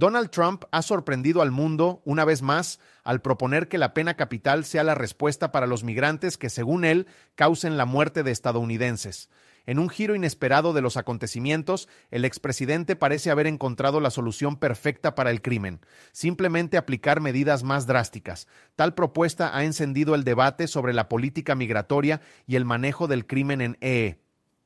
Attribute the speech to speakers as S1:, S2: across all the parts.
S1: Donald Trump ha sorprendido al mundo una vez más al proponer que la pena capital sea la respuesta para los migrantes que, según él, causen la muerte de estadounidenses. En un giro inesperado de los acontecimientos, el expresidente parece haber encontrado la solución perfecta para el crimen, simplemente aplicar medidas más drásticas. Tal propuesta ha encendido el debate sobre la política migratoria y el manejo del crimen en EE. E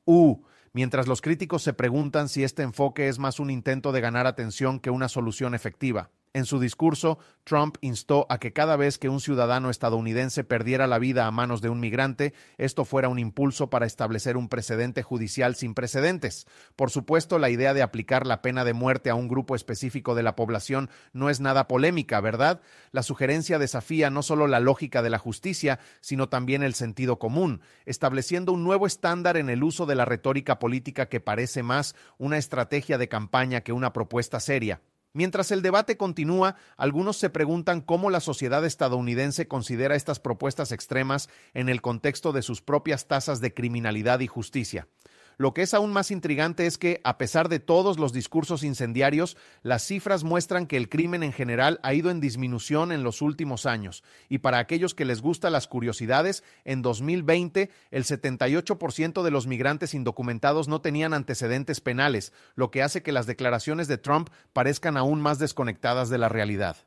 S1: U mientras los críticos se preguntan si este enfoque es más un intento de ganar atención que una solución efectiva. En su discurso, Trump instó a que cada vez que un ciudadano estadounidense perdiera la vida a manos de un migrante, esto fuera un impulso para establecer un precedente judicial sin precedentes. Por supuesto, la idea de aplicar la pena de muerte a un grupo específico de la población no es nada polémica, ¿verdad? La sugerencia desafía no solo la lógica de la justicia, sino también el sentido común, estableciendo un nuevo estándar en el uso de la retórica política que parece más una estrategia de campaña que una propuesta seria. Mientras el debate continúa, algunos se preguntan cómo la sociedad estadounidense considera estas propuestas extremas en el contexto de sus propias tasas de criminalidad y justicia. Lo que es aún más intrigante es que, a pesar de todos los discursos incendiarios, las cifras muestran que el crimen en general ha ido en disminución en los últimos años. Y para aquellos que les gustan las curiosidades, en 2020 el 78% de los migrantes indocumentados no tenían antecedentes penales, lo que hace que las declaraciones de Trump parezcan aún más desconectadas de la realidad.